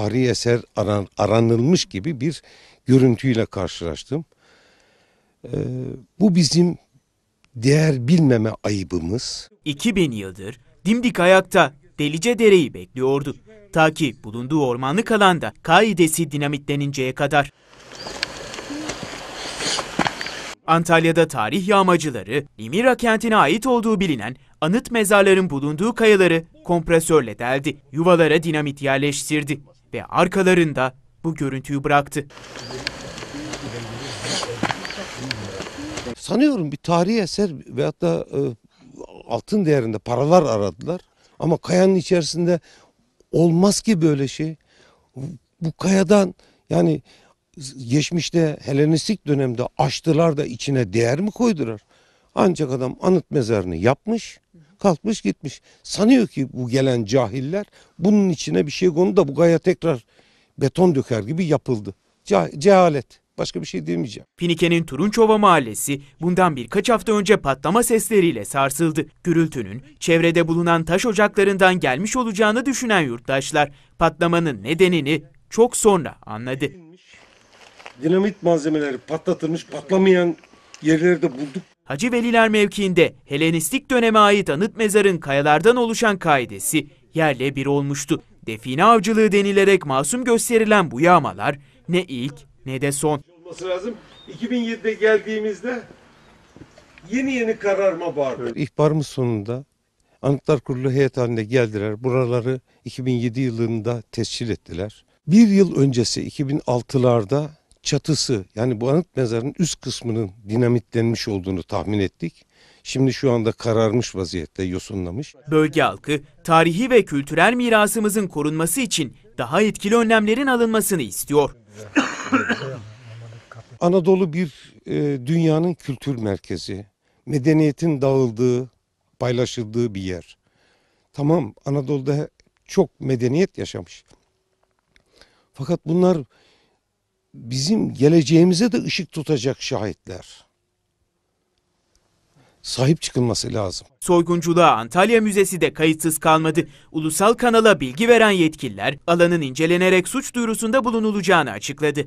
Tarihi eser aran, aranılmış gibi bir görüntüyle karşılaştım. Ee, bu bizim değer bilmeme ayıbımız. 2000 yıldır dimdik ayakta Delice Dere'yi bekliyordu. Ta ki bulunduğu ormanlık alanda kaidesi dinamitleninceye kadar. Antalya'da tarih yağmacıları, Limira kentine ait olduğu bilinen anıt mezarların bulunduğu kayaları kompresörle deldi, yuvalara dinamit yerleştirdi ve arkalarında bu görüntüyü bıraktı. Sanıyorum bir tarihi eser veyahut da e, altın değerinde paralar aradılar. Ama kayanın içerisinde olmaz ki böyle şey. Bu kayadan yani geçmişte Helenistik dönemde açtılar da içine değer mi koydular? Ancak adam anıt mezarını yapmış. Kalkmış gitmiş. Sanıyor ki bu gelen cahiller bunun içine bir şey konu da bu gaya tekrar beton döker gibi yapıldı. Ce cehalet. Başka bir şey demeyeceğim. Pinike'nin Turunçova mahallesi bundan birkaç hafta önce patlama sesleriyle sarsıldı. Gürültünün çevrede bulunan taş ocaklarından gelmiş olacağını düşünen yurttaşlar patlamanın nedenini çok sonra anladı. Dinamit malzemeleri patlatılmış, patlamayan yerlerde bulduk. Hacı Veliler mevkiinde Helenistik döneme ait anıt mezarın kayalardan oluşan kaidesi yerle bir olmuştu. Define avcılığı denilerek masum gösterilen bu yağmalar ne ilk ne de son. Olması lazım. 2007'de geldiğimizde yeni yeni kararma vardı. İhbarımız sonunda Anıtlar Kurulu heyet haline geldiler. Buraları 2007 yılında tescil ettiler. Bir yıl öncesi 2006'larda çatısı yani bu anıt mezarın üst kısmının dinamitlenmiş olduğunu tahmin ettik. Şimdi şu anda kararmış vaziyette, yosunlamış. Bölge halkı tarihi ve kültürel mirasımızın korunması için daha etkili önlemlerin alınmasını istiyor. Anadolu bir e, dünyanın kültür merkezi. Medeniyetin dağıldığı, paylaşıldığı bir yer. Tamam Anadolu'da çok medeniyet yaşamış. Fakat bunlar bizim geleceğimize de ışık tutacak şahitler. Sahip çıkılması lazım. Soygunculuğa Antalya Müzesi de kayıtsız kalmadı. Ulusal kanala bilgi veren yetkililer alanın incelenerek suç duyurusunda bulunulacağını açıkladı.